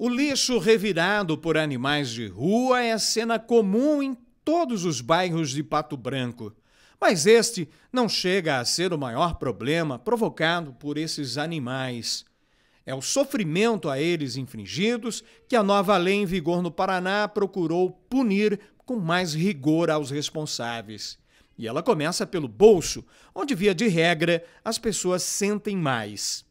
O lixo revirado por animais de rua é a cena comum em todos os bairros de Pato Branco. Mas este não chega a ser o maior problema provocado por esses animais. É o sofrimento a eles infringidos que a nova lei em vigor no Paraná procurou punir com mais rigor aos responsáveis. E ela começa pelo bolso, onde, via de regra, as pessoas sentem mais.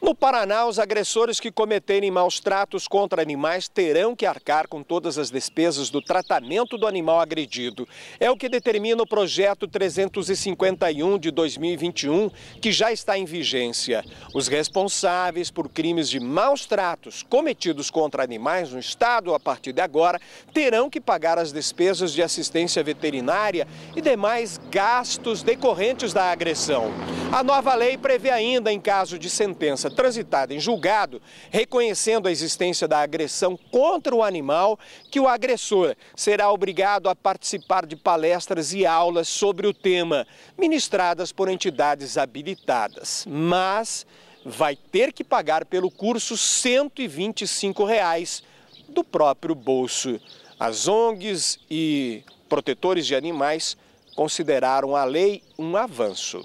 No Paraná, os agressores que cometerem maus tratos contra animais terão que arcar com todas as despesas do tratamento do animal agredido. É o que determina o projeto 351 de 2021, que já está em vigência. Os responsáveis por crimes de maus tratos cometidos contra animais no estado a partir de agora terão que pagar as despesas de assistência veterinária e demais gastos decorrentes da agressão. A nova lei prevê ainda, em caso de sentença, sentença transitada em julgado, reconhecendo a existência da agressão contra o animal, que o agressor será obrigado a participar de palestras e aulas sobre o tema, ministradas por entidades habilitadas. Mas vai ter que pagar pelo curso R$ 125 reais do próprio bolso. As ONGs e protetores de animais consideraram a lei um avanço.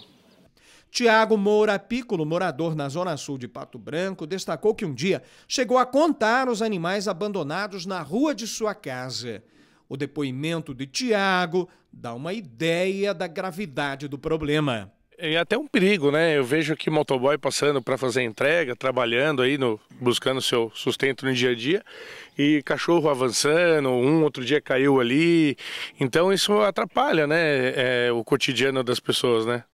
Tiago Moura Piccolo, morador na Zona Sul de Pato Branco, destacou que um dia chegou a contar os animais abandonados na rua de sua casa. O depoimento de Tiago dá uma ideia da gravidade do problema. É até um perigo, né? Eu vejo aqui motoboy passando para fazer entrega, trabalhando aí, no, buscando seu sustento no dia a dia, e cachorro avançando, um outro dia caiu ali. Então isso atrapalha, né? É, o cotidiano das pessoas, né?